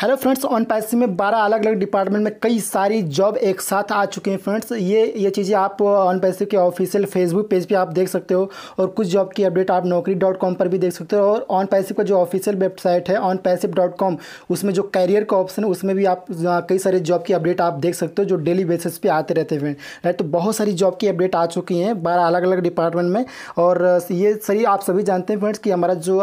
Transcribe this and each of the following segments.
hello friends on पैसे में बारह अलग अलग डिपार्टमेंट में कई सारी जॉब एक साथ आ चुके हैं फ्रेंड्स ये ये चीज़ें आप ऑन uh, पैसे के ऑफिशियल फेसबुक पेज पे आप देख सकते हो और कुछ जॉब की अपडेट आप नौकरी डॉट कॉम पर भी देख सकते हो और ऑन पैसे का जो ऑफिशियल वेबसाइट है ऑन पैसे डॉट कॉम उसमें जो कैरियर का ऑप्शन है उसमें भी आप uh, कई सारे जॉब की अपडेट आप देख सकते हो जो डेली बेसिस पे आते रहते हैं फ्रेंड राइट तो बहुत सारी जॉब की अपडेट आ चुकी हैं बारह अलग अलग डिपार्टमेंट में और uh, ये सही आप सभी जानते हैं फ्रेंड्स कि हमारा जो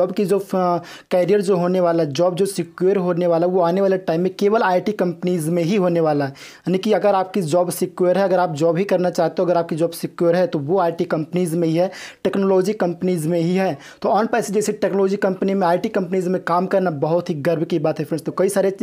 जॉब की जो कैरियर जो होने वाला जॉब जो सिक्योर ट्रांसफ़र होने वाला वो आने वाले टाइम में केवल आईटी कंपनीज़ में ही होने वाला है यानी कि अगर आपकी जॉब सिक्योर है अगर आप जॉब ही करना चाहते हो अगर आपकी जॉब सिक्योर है तो वो आई कंपनीज़ में ही है टेक्नोलॉजी कंपनीज़ में ही है तो ऑन पैसे जैसे टेक्नोलॉजी कंपनी में आई कंपनीज़ में काम करना बहुत ही गर्व की बात है फ्रेंड्स तो कई सारे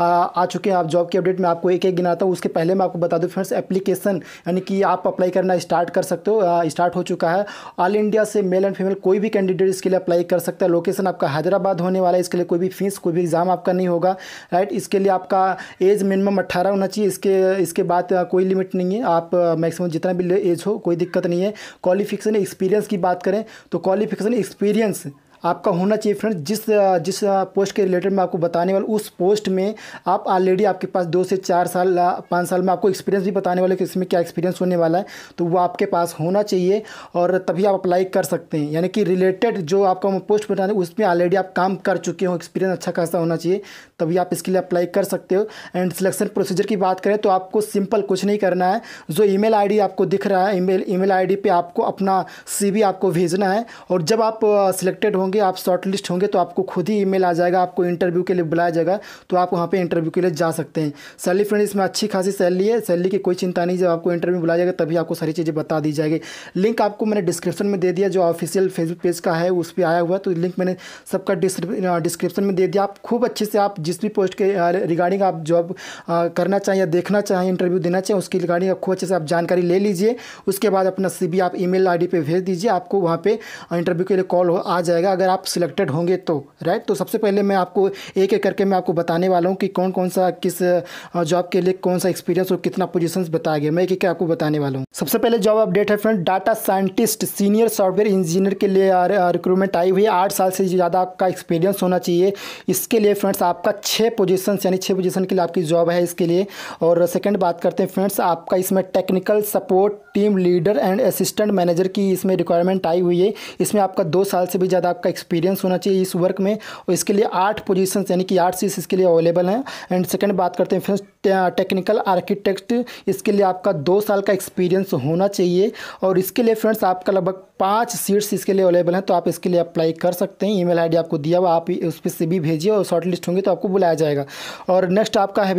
आ, चुके हैं आप जॉब की अपडेट में आपको एक एक गिनाता हूँ उसके पहले मैं आपको बता दूँ फ्रेंड्स एप्लीकेशन यानी कि आप अप्लाई करना स्टार्ट कर सकते हो स्टार्ट हो चुका है ऑल इंडिया से मेल एंड फीमेल कोई भी कैंडिडेट इसके लिए अप्लाई कर सकता है लोकेशन आपका हैदराबाद होने वाला है इसके लिए कोई भी फीस कोई भी एग्जाम एग्ज़ाम आपका नहीं होगा राइट इसके लिए आपका एज मिनिमम अट्ठारह होना चाहिए इसके इसके बाद कोई लिमिट नहीं है आप मैक्सिमम जितना भी एज हो कोई दिक्कत नहीं है क्वालिफिकेशन एक्सपीरियंस की बात करें तो क्वालिफिकेशन एक्सपीरियंस आपका होना चाहिए फ्रेंड जिस जिस पोस्ट के रिलेटेड मैं आपको बताने वाला उस पोस्ट में आप ऑलरेडी आपके पास दो से चार साल पाँच साल में आपको एक्सपीरियंस भी बताने वाले कि इसमें क्या एक्सपीरियंस होने वाला है तो वो आपके पास होना चाहिए और तभी आप अप्लाई कर सकते हैं यानी कि रिलेटेड जो आपका पोस्ट बताने उसमें ऑलरेडी आप काम कर चुके हो एक्सपीरियंस अच्छा खासा होना चाहिए तभी आप इसके लिए अप्लाई कर सकते हो एंड सिलेक्शन प्रोसीजर की बात करें तो आपको सिंपल कुछ नहीं करना है जो ई मेल आपको दिख रहा है ई मेल आईडी आपको अपना सी आपको भेजना है और जब आप सिलेक्टेड होंगे होंगे आप शॉर्ट लिस्ट होंगे तो आपको खुद ही ईमेल आ जाएगा आपको इंटरव्यू के लिए बुलाया जाएगा तो आप वहाँ पर इंटरव्यू के लिए जा सकते हैं सैलरी फ्रेंड इसमें अच्छी खासी सैलरी है सैलरी की कोई चिंता नहीं जब आपको इंटरव्यू बुलाया जाएगा तभी आपको सारी चीज़ें बता दी जाएगी लिंक आपको मैंने डिस्क्रिप्शन में दे दिया जो ऑफिशियल फेसबुक पेज का है उस पर आया हुआ तो लिंक मैंने सबका डिस्क्रिप्शन में दे दिया आप खूब अच्छे से आप जिस भी पोस्ट के रिगार्डिंग आप जॉब करना चाहें या देखना चाहें इंटरव्यू देना चाहें उसकी रिगार्डिंग खूब अच्छे से आप जानकारी ले लीजिए उसके बाद अपना सी आप ई मेल पे भेज दीजिए आपको वहाँ पर इंटरव्यू के लिए कॉल आ जाएगा अगर आप सिलेक्टेड होंगे तो राइट तो सबसे पहले मैं आपको एक एक करके मैं आपको बताने वाला हूँ कि कौन कौन सा किस जॉब के लिए कौन सा एक्सपीरियंस और कितना पोजिशन बताया गया मैं एक एक आपको बताने वाला हूँ सबसे पहले जॉब अपडेट है friend data scientist senior software engineer के लिए रिक्रूटमेंट आई हुई है आठ साल से ज़्यादा आपका एक्सपीरियंस होना चाहिए इसके लिए फ्रेंड्स आपका छः पोजिशन यानी छः पोजिशन के लिए आपकी जॉब है इसके लिए और सेकेंड बात करते हैं फ्रेंड्स आपका इसमें technical support team leader and assistant manager की इसमें रिक्वायरमेंट आई हुई है इसमें आपका दो साल से भी ज़्यादा आपका एक्सपीरियंस होना चाहिए इस वर्क में और इसके लिए आठ पोजीशंस यानी कि आठ सीट इसके लिए अवेलेबल हैं एंड सेकेंड बात करते हैं फ्रेंड्स टेक्निकल आर्किटेक्ट इसके लिए आपका दो साल का एक्सपीरियंस होना चाहिए और इसके लिए फ्रेंड्स आपका लगभग पाँच सीट्स इसके लिए अवेलेबल हैं तो आप इसके लिए अप्लाई कर सकते हैं ईमेल आईडी आपको दिया हुआ आप उस पर से भी भेजिए और शॉर्ट लिस्ट होंगे तो आपको बुलाया जाएगा और नेक्स्ट आपका है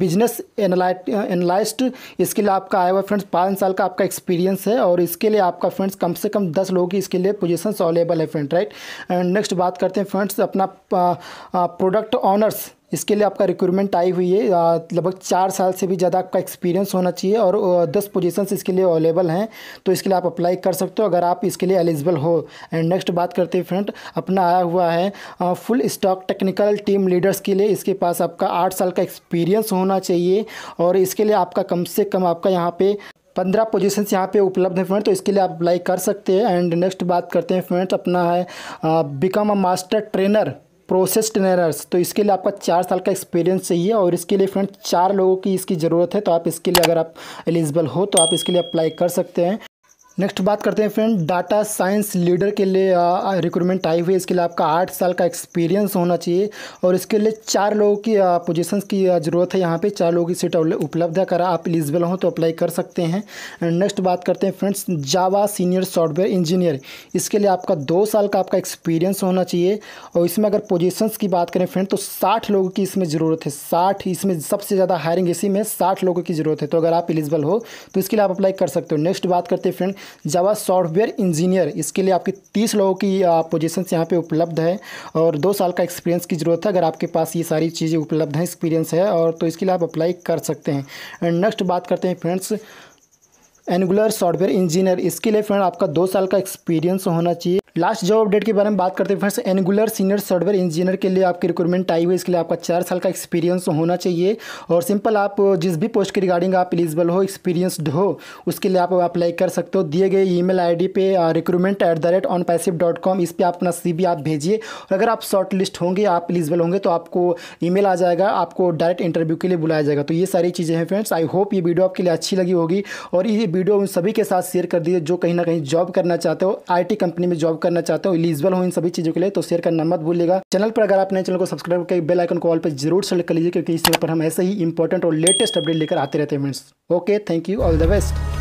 बिजनेस एनालाइस्ट इसके लिए आपका आया हुआ फ्रेंड्स पाँच साल का आपका एक्सपीरियंस है और इसके लिए आपका फ्रेंड्स कम से कम दस लोगों की इसके लिए पोजिशन अवेलेबल है फ्रेंड राइट एंड नेक्स्ट बात करते हैं फ्रेंड्स अपना प्रोडक्ट ऑनर्स इसके लिए आपका रिक्रूटमेंट आई हुई है लगभग चार साल से भी ज़्यादा आपका एक्सपीरियंस होना चाहिए और दस पोजीशंस इसके लिए अवेलेबल हैं तो इसके लिए आप अप्लाई कर सकते हो अगर आप इसके लिए एलिजिबल हो एंड नेक्स्ट बात करते हैं फ्रेंड अपना आया हुआ है full stack technical team leaders के लिए इसके पास आपका आठ साल का एक्सपीरियंस होना चाहिए और इसके लिए आपका कम से कम आपका यहाँ पर पंद्रह पोजीशंस यहाँ पे उपलब्ध हैं फ्रेंड तो इसके लिए आप अप्लाई कर सकते हैं एंड नेक्स्ट बात करते हैं फ्रेंड्स अपना है become a master trainer process trainers तो इसके लिए आपका चार साल का एक्सपीरियंस चाहिए और इसके लिए फ्रेंड चार लोगों की इसकी ज़रूरत है तो आप इसके लिए अगर आप एलिजिबल हो तो आप इसके लिए अप्लाई कर सकते हैं नेक्स्ट बात करते हैं फ्रेंड डाटा साइंस लीडर के लिए रिक्रूटमेंट आई हुई है इसके लिए आपका आठ साल का एक्सपीरियंस होना चाहिए और इसके लिए चार लोगों की पोजीशंस की ज़रूरत है यहाँ पे चार लोगों की सीट उपलब्ध है अगर आप एलिजिबल हों तो अप्लाई कर सकते हैं नेक्स्ट बात करते हैं friends Java senior software engineer इसके लिए आपका दो साल का आपका एक्सपीरियंस होना चाहिए और इसमें अगर पोजिशंस की बात करें फ्रेंड तो साठ लोगों की इसमें ज़रूरत है साठ इसमें सबसे ज़्यादा हायरिंग इसी में साठ लोगों की ज़रूरत है तो अगर आप एलिजिबल हो तो इसके लिए आप अप्लाई कर सकते हो नेक्स्ट बात करते हैं फ्रेंड जावा सॉफ्टवेयर इंजीनियर इसके लिए आपकी तीस लोगों की पोजिशन यहाँ पे उपलब्ध है और दो साल का एक्सपीरियंस की ज़रूरत है अगर आपके पास ये सारी चीज़ें उपलब्ध हैं एक्सपीरियंस है और तो इसके लिए आप अप्लाई कर सकते हैं एंड नेक्स्ट बात करते हैं फ्रेंड्स एंगुलर सॉफ्टवेयर इंजीनियर इसके लिए फ्रेंड आपका दो साल का एक्सपीरियंस होना चाहिए लास्ट जॉब अपडेट के बारे में बात करते हैं friends Angular senior software engineer के लिए आपकी रिक्रूटमेंट आई हुई इसके लिए आपका चार साल का एक्सपीरियंस होना चाहिए और सिंपल आप जिस भी पोस्ट के रिगार्डिंग आप एलिजिबल हो एक्सपीरियंसड हो उसके लिए आप अप्लाई कर सकते हो दिए गए ई मेल आई डी पे recruitment at the rate on passive dot com इस पर आप अपना सी आप भेजिए और अगर आप शॉर्ट लिस्ट होंगे आप एलिजिबल होंगे तो आपको ई मेल आ जाएगा आपको डायरेक्ट इंटरव्यू के लिए बुलाया जाएगा तो ये सारी चीज़ें हैं फ्रेंड्स आई होप ये वीडियो आपके लिए अच्छी लगी होगी और ये वीडियो उन सभी के साथ शेयर कर दीजिए जो कहीं ना कहीं जॉब करना चाहते हो आई कंपनी में जॉब करना चाहते हो इलिजिबल हो इन सभी चीज़ों के लिए तो शेयर करना मत भूलिएगा चैनल पर अगर आपने चैनल को सब्सक्राइब करके बेल आइकन कॉल पर जरूर सेलेक्ट कर लीजिए क्योंकि इस पर हम ऐसे ही इंपॉर्टेंट और लेटेस्ट अपडेट लेकर आते रहते हैं friends okay thank you all the best